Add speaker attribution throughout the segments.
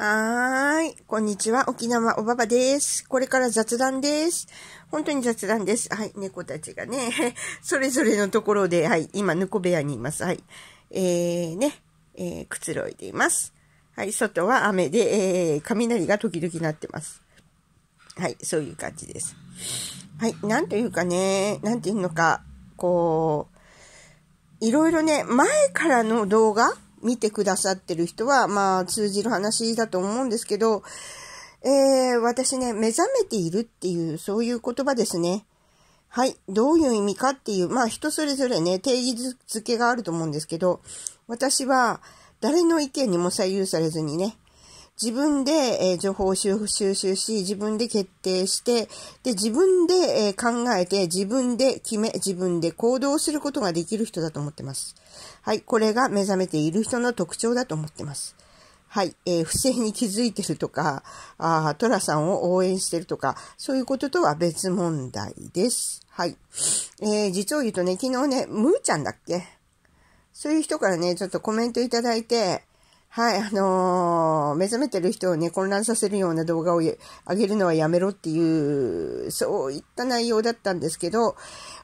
Speaker 1: はーい。こんにちは。沖縄おばばです。これから雑談です。本当に雑談です。はい。猫たちがね、それぞれのところで、はい。今、猫部屋にいます。はい。えー、ね、えー、くつろいでいます。はい。外は雨で、えー、雷が時々鳴ってます。はい。そういう感じです。はい。なんというかね、なんていうのか、こう、いろいろね、前からの動画見てくださってる人は、まあ、通じる話だと思うんですけど、えー、私ね、目覚めているっていう、そういう言葉ですね。はい。どういう意味かっていう、まあ人それぞれね、定義付けがあると思うんですけど、私は誰の意見にも左右されずにね、自分で、えー、情報を収集し、自分で決定して、で、自分で、えー、考えて、自分で決め、自分で行動することができる人だと思ってます。はい、これが目覚めている人の特徴だと思ってます。はい、えー、不正に気づいてるとか、あトラさんを応援してるとか、そういうこととは別問題です。はい。えー、実を言うとね、昨日ね、むーちゃんだっけそういう人からね、ちょっとコメントいただいて、はい、あのー、目覚めてる人をね、混乱させるような動画を上げるのはやめろっていう、そういった内容だったんですけど、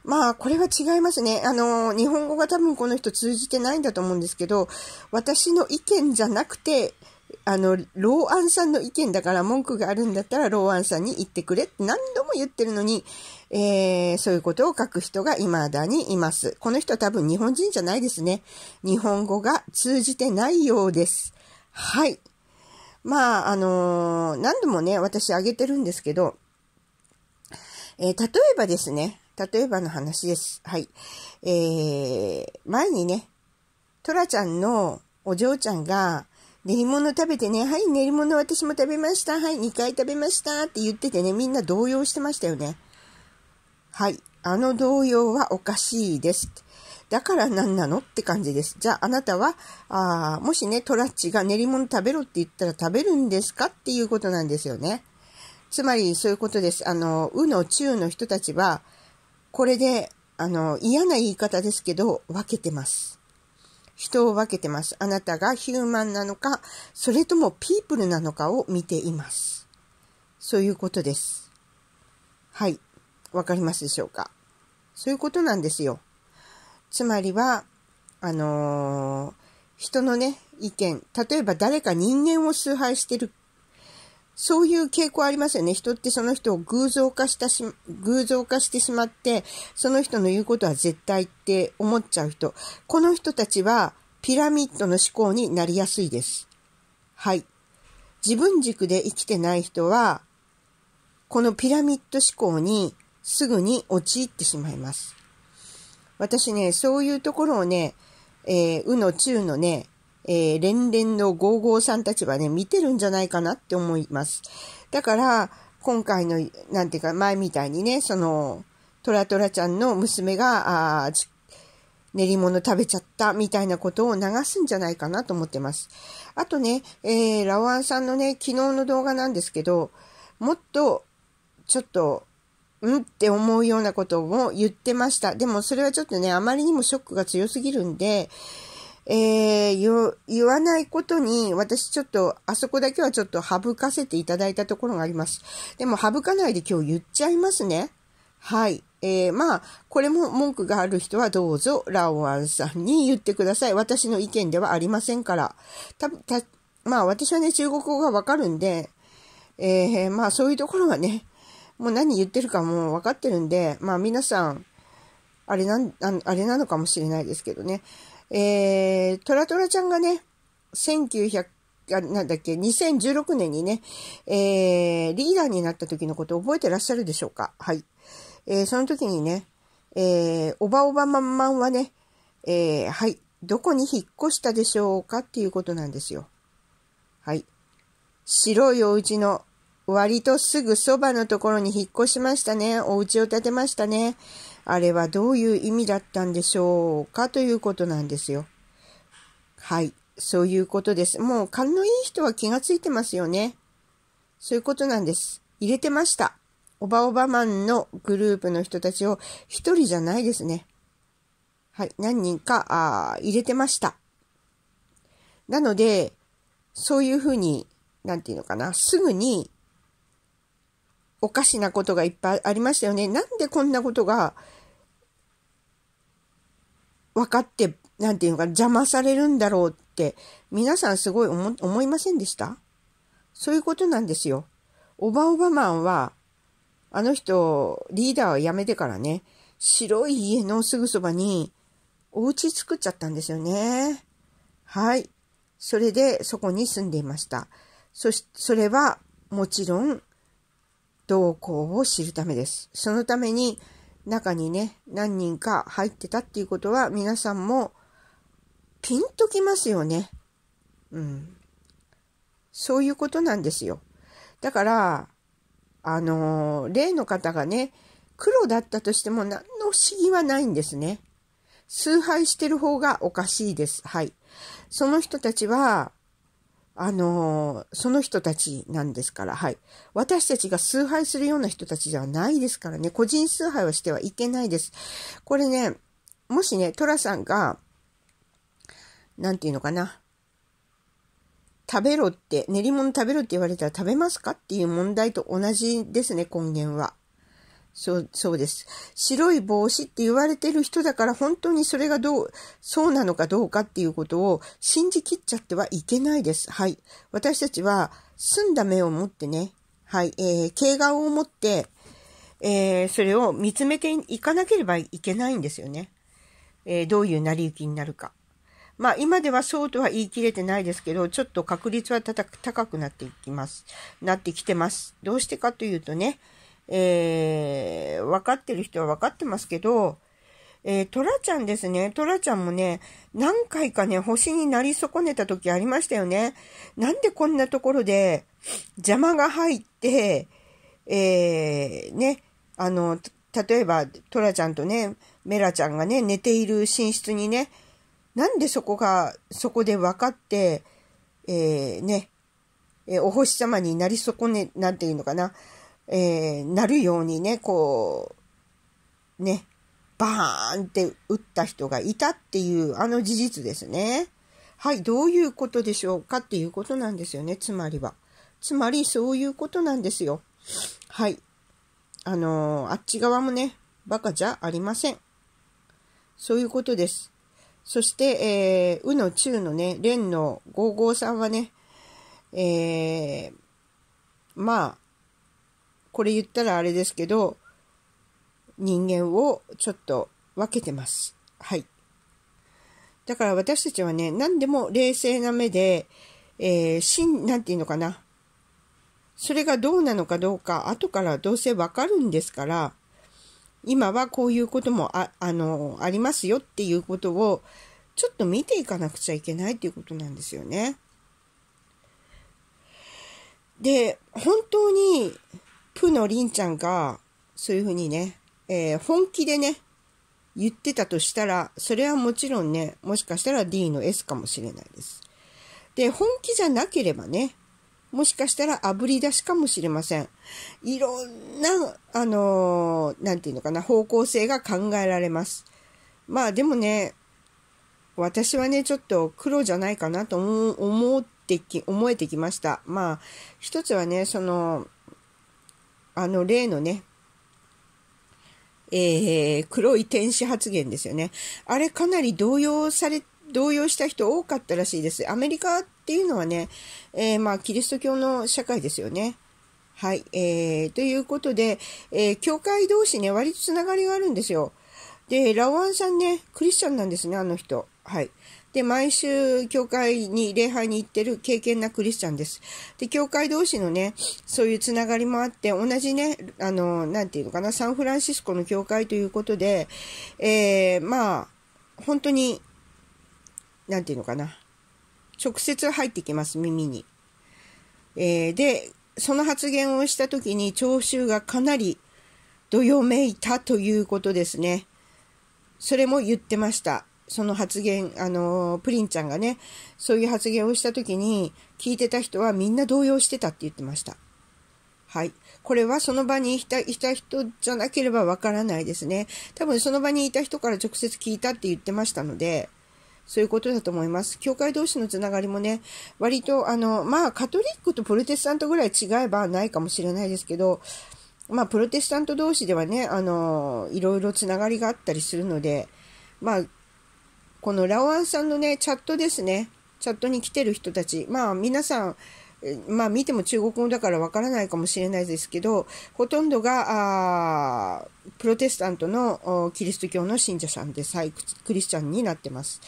Speaker 1: まあ、これは違いますね。あのー、日本語が多分この人通じてないんだと思うんですけど、私の意見じゃなくて、あの、ローアンさんの意見だから文句があるんだったらローアンさんに言ってくれって何度も言ってるのに、えー、そういうことを書く人が未だにいます。この人は多分日本人じゃないですね。日本語が通じてないようです。はい。まあ、あのー、何度もね、私あげてるんですけど、えー、例えばですね、例えばの話です。はい。えー、前にね、トラちゃんのお嬢ちゃんが、練り物食べてね、はい、練り物私も食べました、はい、2回食べましたって言っててね、みんな動揺してましたよね。はい。あの動揺はおかしいです。だから何なのって感じです。じゃああなたは、あもしね、トラッチが練り物食べろって言ったら食べるんですかっていうことなんですよね。つまりそういうことです。あの、うの中の人たちは、これで、あの、嫌な言い方ですけど、分けてます。人を分けてます。あなたがヒューマンなのか、それともピープルなのかを見ています。そういうことです。はい。わかりますでしょうかそういうことなんですよ。つまりは、あのー、人のね、意見、例えば誰か人間を崇拝してる。そういう傾向ありますよね。人ってその人を偶像化したし、偶像化してしまって、その人の言うことは絶対って思っちゃう人。この人たちはピラミッドの思考になりやすいです。はい。自分軸で生きてない人は、このピラミッド思考にすぐに陥ってしまいます。私ね、そういうところをね、えー、うの中のね、えー、連々の55さんたちはね、見てるんじゃないかなって思います。だから、今回の、なんていうか、前みたいにね、その、トラトラちゃんの娘が、あ練り物食べちゃったみたいなことを流すんじゃないかなと思ってます。あとね、えー、ラワンさんのね、昨日の動画なんですけど、もっと、ちょっと、うんって思うようなことを言ってました。でもそれはちょっとね、あまりにもショックが強すぎるんで、えー、言わないことに、私ちょっと、あそこだけはちょっと省かせていただいたところがあります。でも省かないで今日言っちゃいますね。はい。えー、まあ、これも文句がある人はどうぞ、ラオアンさんに言ってください。私の意見ではありませんから。た、た、まあ私はね、中国語がわかるんで、えー、まあそういうところはね、もう何言ってるかもう分かってるんで、まあ皆さん、あれなん、あれなのかもしれないですけどね。えー、トラトラちゃんがね、1900、あなんだっけ、2016年にね、えー、リーダーになった時のこと覚えてらっしゃるでしょうかはい。えー、その時にね、えー、おばおばまんまんはね、えー、はい、どこに引っ越したでしょうかっていうことなんですよ。はい。白いお家の割とすぐそばのところに引っ越しましたね。お家を建てましたね。あれはどういう意味だったんでしょうかということなんですよ。はい。そういうことです。もう勘のいい人は気がついてますよね。そういうことなんです。入れてました。おばおばマンのグループの人たちを一人じゃないですね。はい。何人か、あ入れてました。なので、そういうふうに、なんていうのかな、すぐにおかしなことがいっぱいありましたよね。なんでこんなことが分かって、なんていうのか、邪魔されるんだろうって、皆さんすごい思いませんでしたそういうことなんですよ。オバオバマンは、あの人、リーダーを辞めてからね、白い家のすぐそばに、お家作っちゃったんですよね。はい。それで、そこに住んでいました。そし、それは、もちろん、動向を知るためです。そのために中にね、何人か入ってたっていうことは皆さんもピンときますよね。うん。そういうことなんですよ。だから、あのー、例の方がね、黒だったとしても何の不思議はないんですね。崇拝してる方がおかしいです。はい。その人たちは、あのー、その人たちなんですから、はい。私たちが崇拝するような人たちではないですからね、個人崇拝はしてはいけないです。これね、もしね、トラさんが、なんていうのかな、食べろって、練り物食べろって言われたら食べますかっていう問題と同じですね、根源は。そうそうです。白い帽子って言われてる人だから本当にそれがどう、そうなのかどうかっていうことを信じきっちゃってはいけないです。はい。私たちは澄んだ目を持ってね、はい、えー、敬顔を持って、えー、それを見つめていかなければいけないんですよね。えー、どういう成り行きになるか。まあ今ではそうとは言い切れてないですけど、ちょっと確率は高くなっていきます。なってきてます。どうしてかというとね、えー、分かってる人は分かってますけど、えー、トラちゃんですね。トラちゃんもね、何回かね、星になり損ねた時ありましたよね。なんでこんなところで邪魔が入って、えー、ね、あの、例えばトラちゃんとね、メラちゃんがね、寝ている寝室にね、なんでそこが、そこで分かって、えー、ね、えお星様になり損ね、なんていうのかな、えー、なるようにね、こう、ね、バーンって打った人がいたっていうあの事実ですね。はい、どういうことでしょうかっていうことなんですよね、つまりは。つまりそういうことなんですよ。はい。あのー、あっち側もね、バカじゃありません。そういうことです。そして、えー、うの中のね、蓮の55さんはね、えー、まあ、これ言ったらあれですけど、人間をちょっと分けてます。はい。だから私たちはね、何でも冷静な目で、えー、真、なんていうのかな。それがどうなのかどうか、後からどうせわかるんですから、今はこういうこともあ、あの、ありますよっていうことを、ちょっと見ていかなくちゃいけないっていうことなんですよね。で、本当にプのりんちゃんが、そういうふうにね、えー、本気でね、言ってたとしたら、それはもちろんね、もしかしたら D の S かもしれないです。で、本気じゃなければね、もしかしたら炙り出しかもしれません。いろんな、あのー、なんていうのかな、方向性が考えられます。まあでもね、私はね、ちょっと黒じゃないかなと思ってき、思えてきました。まあ、一つはね、その、あの、例のね、えー、黒い天使発言ですよね。あれかなり動揺され、動揺した人多かったらしいです。アメリカっていうのはね、えー、まあ、キリスト教の社会ですよね。はい。えー、ということで、えー、教会同士ね、割とつながりがあるんですよ。で、ラオアンさんね、クリスチャンなんですね、あの人。はい。で、毎週、教会に礼拝に行ってる経験なクリスチャンです。で、教会同士のね、そういうつながりもあって、同じね、あの、なんていうのかな、サンフランシスコの教会ということで、えー、まあ、本当に、なんていうのかな、直接入ってきます、耳に。えー、で、その発言をした時に聴衆がかなりどよめいたということですね。それも言ってました。その発言、あの、プリンちゃんがね、そういう発言をした時に、聞いてた人はみんな動揺してたって言ってました。はい。これはその場にいた人じゃなければわからないですね。多分その場にいた人から直接聞いたって言ってましたので、そういうことだと思います。教会同士のつながりもね、割と、あの、まあ、カトリックとプロテスタントぐらい違えばないかもしれないですけど、まあ、プロテスタント同士ではね、あの、いろいろつながりがあったりするので、まあ、このラオアンさんのね、チャットですね。チャットに来てる人たち。まあ皆さん、まあ見ても中国語だからわからないかもしれないですけど、ほとんどが、あプロテスタントのキリスト教の信者さんでサイクリスチャンになってます。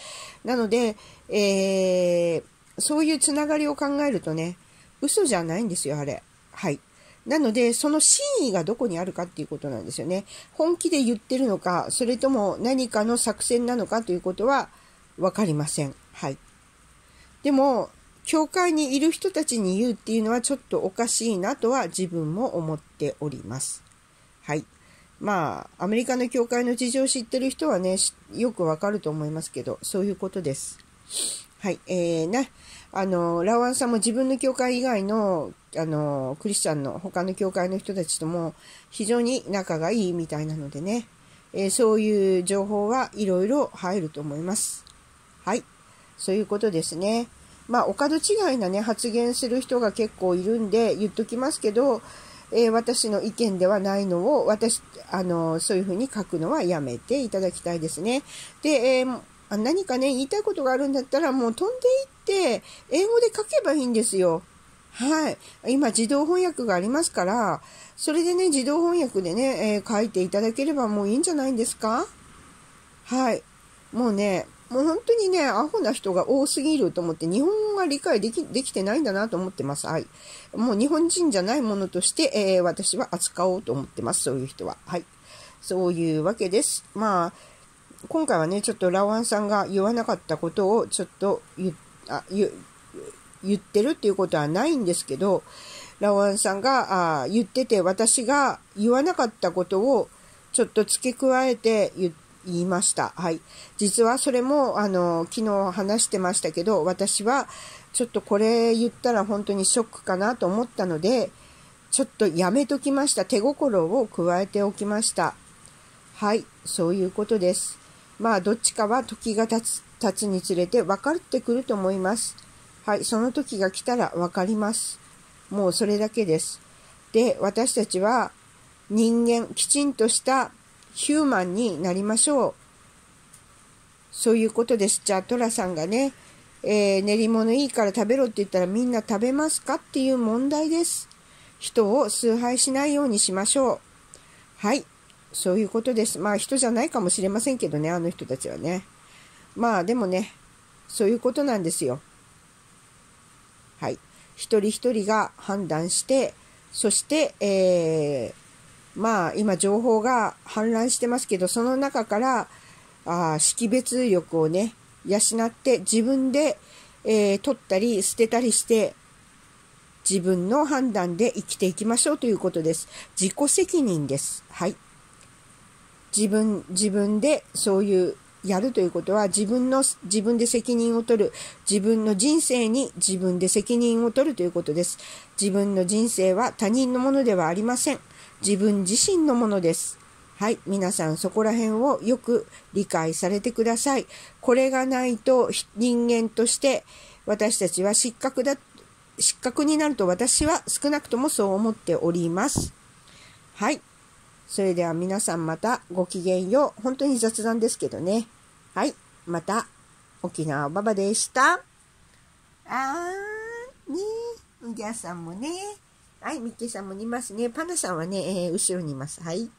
Speaker 1: なので、えー、そういうつながりを考えるとね、嘘じゃないんですよ、あれ。はい。なので、その真意がどこにあるかっていうことなんですよね。本気で言ってるのか、それとも何かの作戦なのかということは分かりません。はい。でも、教会にいる人たちに言うっていうのはちょっとおかしいなとは自分も思っております。はい。まあ、アメリカの教会の事情を知ってる人はね、よくわかると思いますけど、そういうことです。はい。えー、ね、あの、ラワンさんも自分の教会以外の、あの、クリスチャンの他の教会の人たちとも非常に仲がいいみたいなのでね、えー、そういう情報はいろいろ入ると思います。はい。そういうことですね。まあ、お門違いなね、発言する人が結構いるんで言っときますけど、えー、私の意見ではないのを、私、あの、そういうふうに書くのはやめていただきたいですね。で、えー、何かね、言いたいことがあるんだったら、もう飛んでいって、、英語で書けばいいんですよ。はい。今、自動翻訳がありますから、それでね、自動翻訳でね、えー、書いていただければもういいんじゃないんですかはい。もうね、もう本当にね、アホな人が多すぎると思って、日本語が理解でき、できてないんだなと思ってます。はい。もう日本人じゃないものとして、えー、私は扱おうと思ってます。そういう人は。はい。そういうわけです。まあ、今回はね、ちょっとラワンさんが言わなかったことをちょっと言って、あ言言ってるっていうことはないんですけど、ラオアンさんがあ言ってて私が言わなかったことをちょっと付け加えて言いました。はい。実はそれも、あの、昨日話してましたけど、私はちょっとこれ言ったら本当にショックかなと思ったので、ちょっとやめときました。手心を加えておきました。はい。そういうことです。まあ、どっちかは時が経つ経つにつれて分かってくると思います。はい、その時が来たら分かります。もうそれだけです。で、私たちは人間、きちんとしたヒューマンになりましょう。そういうことです。じゃあ、トラさんがね、えー、練り物いいから食べろって言ったらみんな食べますかっていう問題です。人を崇拝しないようにしましょう。はい。そういうことです。まあ人じゃないかもしれませんけどね、あの人たちはね。まあでもね、そういうことなんですよ。はい。一人一人が判断して、そして、えー、まあ今情報が氾濫してますけど、その中からあ識別力をね、養って自分で、えー、取ったり捨てたりして、自分の判断で生きていきましょうということです。自己責任です。はい。自分、自分でそういうやるということは自分の、自分で責任を取る、自分の人生に自分で責任を取るということです。自分の人生は他人のものではありません。自分自身のものです。はい。皆さんそこら辺をよく理解されてください。これがないと人間として私たちは失格だ、失格になると私は少なくともそう思っております。はい。それでは皆さんまたごきげんよう。本当に雑談ですけどね。はい。また、沖縄ばばでした。あー、ねうぎゃさんもね。はい、みっけさんもいますね。パナさんはね、えー、後ろにいます。はい。